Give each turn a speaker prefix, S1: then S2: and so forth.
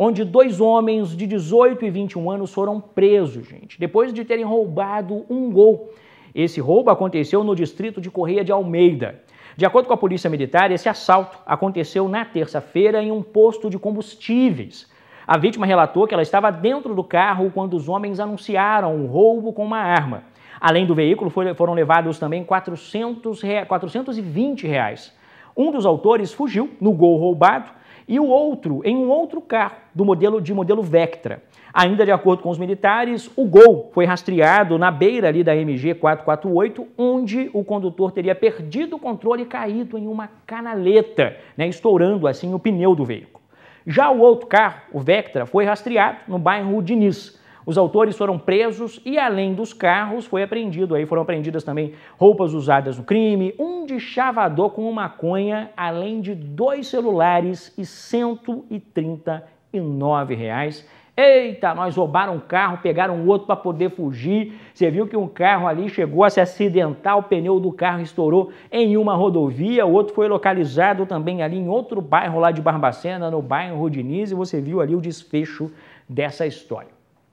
S1: onde dois homens de 18 e 21 anos foram presos, gente, depois de terem roubado um gol. Esse roubo aconteceu no distrito de Correia de Almeida. De acordo com a Polícia Militar, esse assalto aconteceu na terça-feira em um posto de combustíveis. A vítima relatou que ela estava dentro do carro quando os homens anunciaram o um roubo com uma arma. Além do veículo, foram levados também 400 420 reais. Um dos autores fugiu no gol roubado e o outro em um outro carro do modelo de modelo Vectra. Ainda de acordo com os militares, o gol foi rastreado na beira ali da MG 448, onde o condutor teria perdido o controle e caído em uma canaleta, né, estourando assim o pneu do veículo. Já o outro carro, o Vectra, foi rastreado no bairro Diniz. Os autores foram presos e além dos carros foi apreendido, aí foram apreendidas também roupas usadas no crime, um de chavador com maconha, além de dois celulares e 139 reais. Eita, nós roubaram um carro, pegaram outro para poder fugir. Você viu que um carro ali chegou a se acidentar, o pneu do carro estourou em uma rodovia, o outro foi localizado também ali em outro bairro lá de Barbacena, no bairro Rodiniz, e você viu ali o desfecho dessa história.